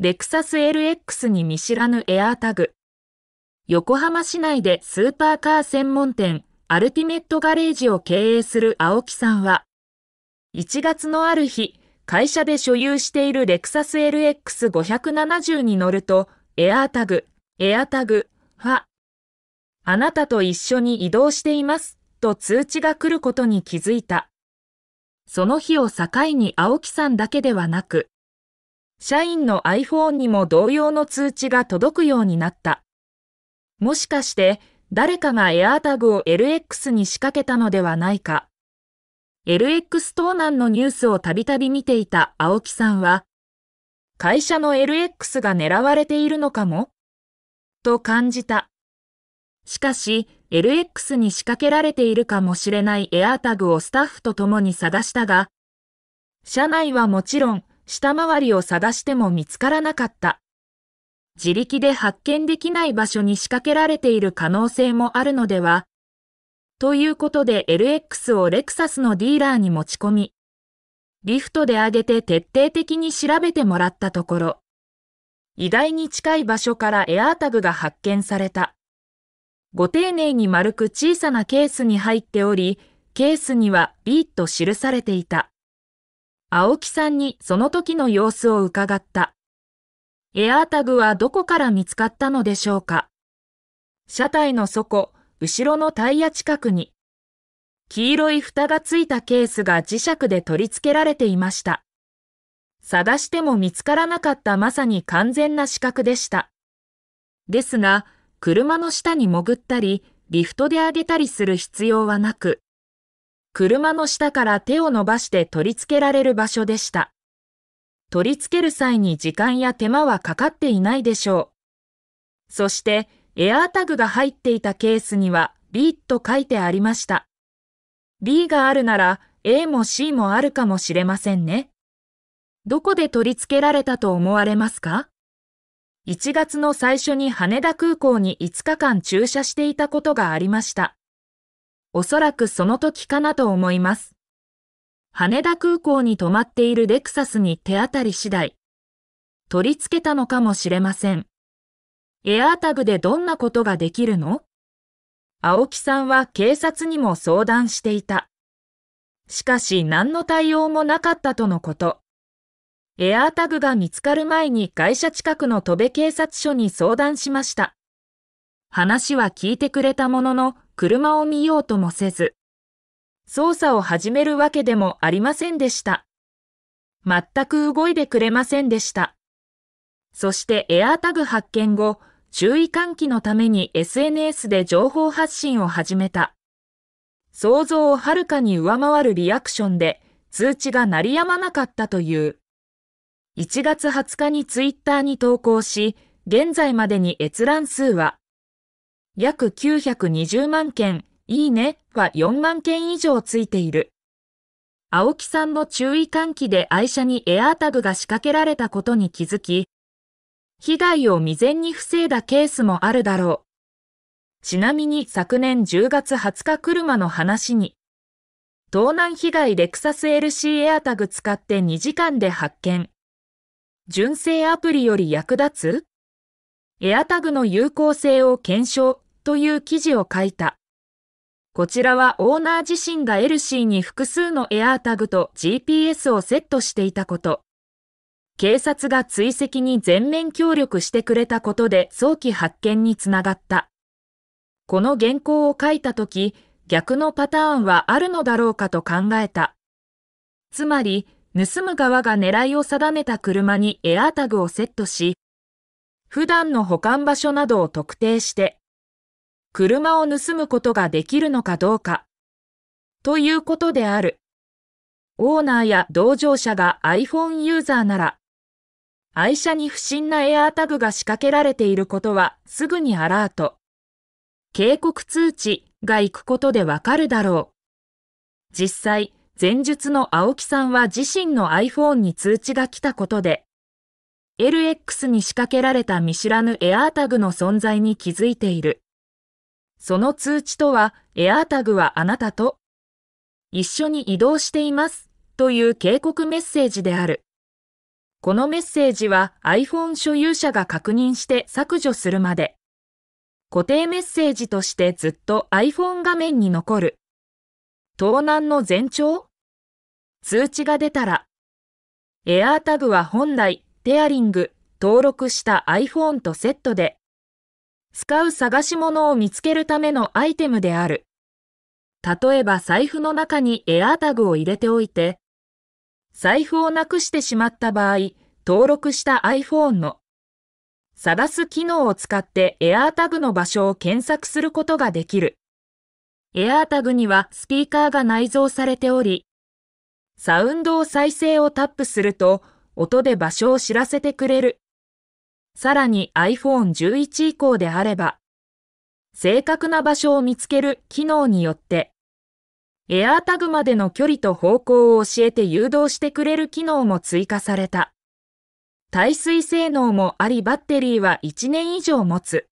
レクサス LX に見知らぬエアータグ。横浜市内でスーパーカー専門店、アルティメットガレージを経営する青木さんは、1月のある日、会社で所有しているレクサス LX570 に乗ると、エアータグ、エアタグ、は、あなたと一緒に移動しています、と通知が来ることに気づいた。その日を境に青木さんだけではなく、社員の iPhone にも同様の通知が届くようになった。もしかして誰かが AirTag を LX に仕掛けたのではないか。LX 盗難のニュースをたびたび見ていた青木さんは、会社の LX が狙われているのかもと感じた。しかし、LX に仕掛けられているかもしれないエアタグをスタッフと共に探したが、社内はもちろん、下回りを探しても見つからなかった。自力で発見できない場所に仕掛けられている可能性もあるのではということで LX をレクサスのディーラーに持ち込み、リフトで上げて徹底的に調べてもらったところ、意外に近い場所からエアータグが発見された。ご丁寧に丸く小さなケースに入っており、ケースには B と記されていた。青木さんにその時の様子を伺った。エアータグはどこから見つかったのでしょうか車体の底、後ろのタイヤ近くに、黄色い蓋がついたケースが磁石で取り付けられていました。探しても見つからなかったまさに完全な死角でした。ですが、車の下に潜ったり、リフトで上げたりする必要はなく、車の下から手を伸ばして取り付けられる場所でした。取り付ける際に時間や手間はかかっていないでしょう。そして、エアータグが入っていたケースには B と書いてありました。B があるなら A も C もあるかもしれませんね。どこで取り付けられたと思われますか ?1 月の最初に羽田空港に5日間駐車していたことがありました。おそらくその時かなと思います。羽田空港に止まっているレクサスに手当たり次第、取り付けたのかもしれません。エアータグでどんなことができるの青木さんは警察にも相談していた。しかし何の対応もなかったとのこと。エアータグが見つかる前に会社近くの戸部警察署に相談しました。話は聞いてくれたものの、車を見ようともせず、捜査を始めるわけでもありませんでした。全く動いてくれませんでした。そしてエアタグ発見後、注意喚起のために SNS で情報発信を始めた。想像をはるかに上回るリアクションで通知が鳴りやまなかったという。1月20日にツイッターに投稿し、現在までに閲覧数は約920万件、いいねは4万件以上ついている。青木さんの注意喚起で愛車にエアータグが仕掛けられたことに気づき、被害を未然に防いだケースもあるだろう。ちなみに昨年10月20日車の話に、盗難被害レクサス LC エアタグ使って2時間で発見。純正アプリより役立つエアタグの有効性を検証。という記事を書いた。こちらはオーナー自身がエルシーに複数のエアータグと GPS をセットしていたこと。警察が追跡に全面協力してくれたことで早期発見につながった。この原稿を書いたとき、逆のパターンはあるのだろうかと考えた。つまり、盗む側が狙いを定めた車にエアータグをセットし、普段の保管場所などを特定して車を盗むことができるのかどうか。ということである。オーナーや同乗者が iPhone ユーザーなら、愛車に不審なエアータグが仕掛けられていることはすぐにアラート。警告通知が行くことでわかるだろう。実際、前述の青木さんは自身の iPhone に通知が来たことで、LX に仕掛けられた見知らぬエアータグの存在に気づいている。その通知とはエアータグはあなたと一緒に移動していますという警告メッセージである。このメッセージは iPhone 所有者が確認して削除するまで固定メッセージとしてずっと iPhone 画面に残る。盗難の前兆通知が出たらエアータグは本来テアリング登録した iPhone とセットで使う探し物を見つけるためのアイテムである。例えば財布の中にエアタグを入れておいて、財布をなくしてしまった場合、登録した iPhone の探す機能を使ってエアータグの場所を検索することができる。エアータグにはスピーカーが内蔵されており、サウンドを再生をタップすると音で場所を知らせてくれるさらに iPhone11 以降であれば、正確な場所を見つける機能によって、AirTag までの距離と方向を教えて誘導してくれる機能も追加された。耐水性能もありバッテリーは1年以上持つ。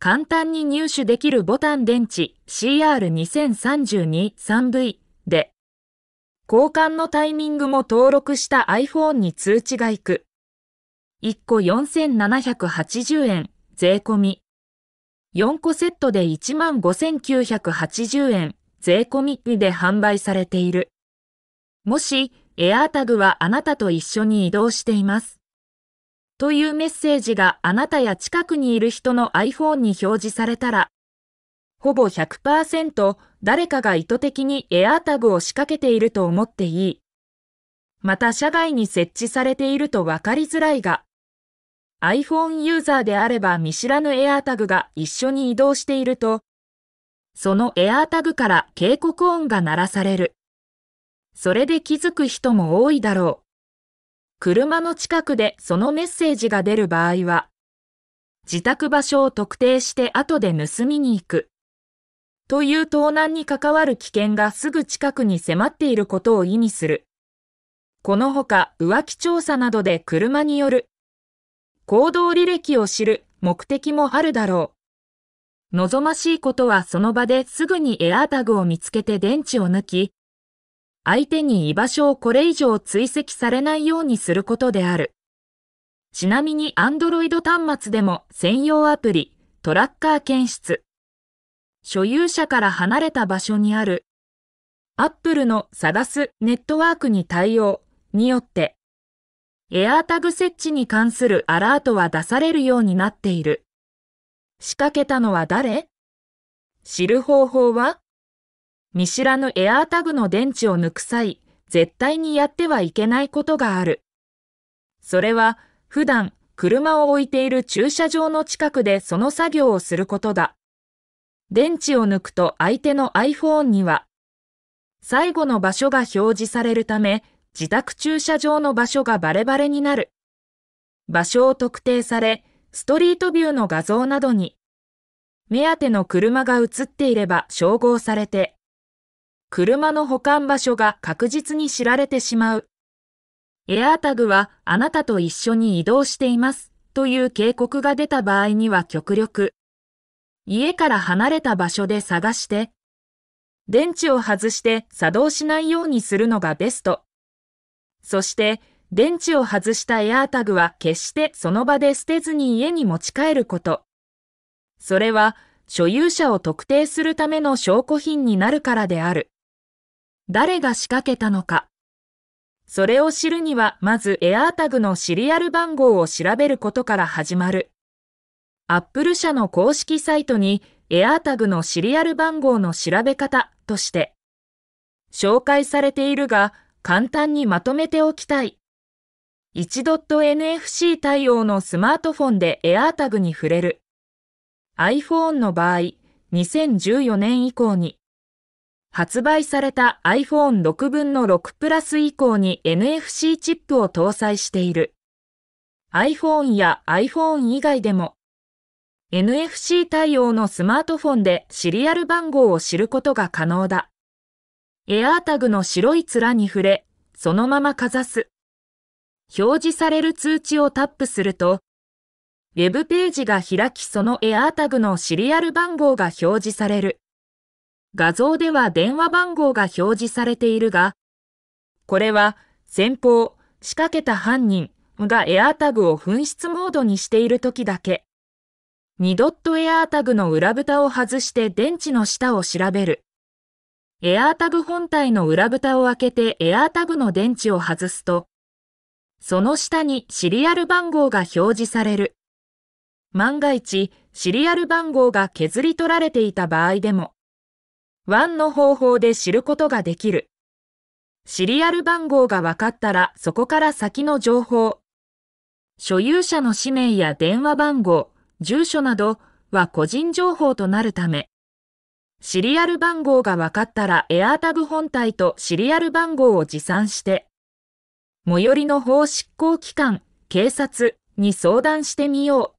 簡単に入手できるボタン電池 CR2032-3V で、交換のタイミングも登録した iPhone に通知が行く。1個4780円、税込み。4個セットで15,980円、税込みで販売されている。もし、エアータグはあなたと一緒に移動しています。というメッセージがあなたや近くにいる人の iPhone に表示されたら、ほぼ100%誰かが意図的にエアータグを仕掛けていると思っていい。また社外に設置されていると分かりづらいが、iPhone ユーザーであれば見知らぬ AirTag が一緒に移動していると、その AirTag から警告音が鳴らされる。それで気づく人も多いだろう。車の近くでそのメッセージが出る場合は、自宅場所を特定して後で盗みに行く。という盗難に関わる危険がすぐ近くに迫っていることを意味する。このほか浮気調査などで車による行動履歴を知る目的もあるだろう。望ましいことはその場ですぐにエアタグを見つけて電池を抜き、相手に居場所をこれ以上追跡されないようにすることである。ちなみに Android 端末でも専用アプリトラッカー検出。所有者から離れた場所にある Apple のサダスネットワークに対応。によって、エアータグ設置に関するアラートは出されるようになっている。仕掛けたのは誰知る方法は見知らぬエアータグの電池を抜く際、絶対にやってはいけないことがある。それは、普段、車を置いている駐車場の近くでその作業をすることだ。電池を抜くと相手の iPhone には、最後の場所が表示されるため、自宅駐車場の場所がバレバレになる。場所を特定され、ストリートビューの画像などに、目当ての車が映っていれば照合されて、車の保管場所が確実に知られてしまう。エアータグはあなたと一緒に移動していますという警告が出た場合には極力、家から離れた場所で探して、電池を外して作動しないようにするのがベスト。そして、電池を外したエアータグは決してその場で捨てずに家に持ち帰ること。それは、所有者を特定するための証拠品になるからである。誰が仕掛けたのか。それを知るには、まずエアータグのシリアル番号を調べることから始まる。アップル社の公式サイトに、エアータグのシリアル番号の調べ方として、紹介されているが、簡単にまとめておきたい。1.NFC 対応のスマートフォンで AirTag に触れる。iPhone の場合、2014年以降に、発売された iPhone6 分の6プラス以降に NFC チップを搭載している。iPhone や iPhone 以外でも、NFC 対応のスマートフォンでシリアル番号を知ることが可能だ。エアータグの白い面に触れ、そのままかざす。表示される通知をタップすると、ウェブページが開きそのエアータグのシリアル番号が表示される。画像では電話番号が表示されているが、これは先方、仕掛けた犯人がエアータグを紛失モードにしている時だけ。二ドットエアータグの裏蓋を外して電池の下を調べる。エアータグ本体の裏蓋を開けてエアータグの電池を外すと、その下にシリアル番号が表示される。万が一、シリアル番号が削り取られていた場合でも、1の方法で知ることができる。シリアル番号が分かったらそこから先の情報、所有者の氏名や電話番号、住所などは個人情報となるため、シリアル番号が分かったら AirTag 本体とシリアル番号を持参して、最寄りの法執行機関、警察に相談してみよう。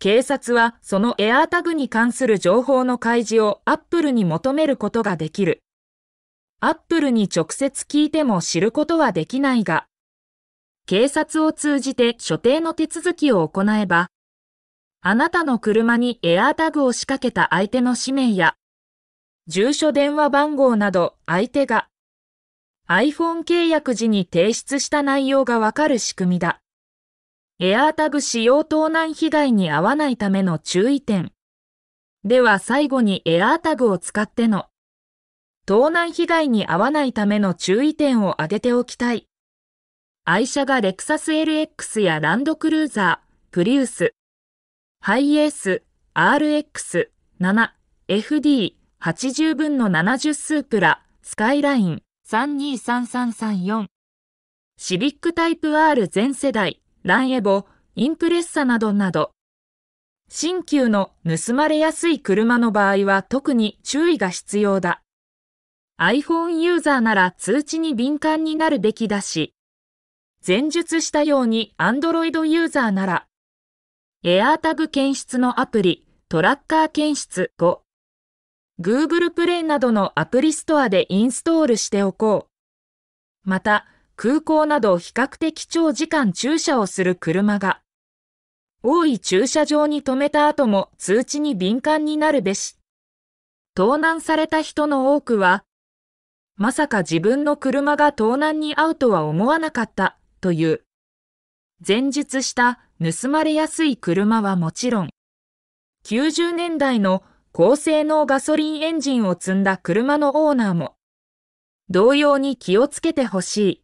警察はその AirTag に関する情報の開示を Apple に求めることができる。Apple に直接聞いても知ることはできないが、警察を通じて所定の手続きを行えば、あなたの車にエアータグを仕掛けた相手の氏名や、住所電話番号など相手が iPhone 契約時に提出した内容がわかる仕組みだ。AirTag 使用盗難被害に遭わないための注意点。では最後に AirTag を使っての盗難被害に遭わないための注意点を挙げておきたい。愛車がレクサス LX やランドクルーザー、プリウス、ハイエース、RX、7、FD、80分の70スープラ、スカイライン323334。シビックタイプ R 全世代、ランエボ、インプレッサなどなど。新旧の盗まれやすい車の場合は特に注意が必要だ。iPhone ユーザーなら通知に敏感になるべきだし、前述したように Android ユーザーなら、AirTag 検出のアプリ、トラッカー検出5 Google Play などのアプリストアでインストールしておこう。また、空港など比較的長時間駐車をする車が、多い駐車場に停めた後も通知に敏感になるべし。盗難された人の多くは、まさか自分の車が盗難に遭うとは思わなかったという。前述した盗まれやすい車はもちろん、90年代の高性能ガソリンエンジンを積んだ車のオーナーも、同様に気をつけてほしい。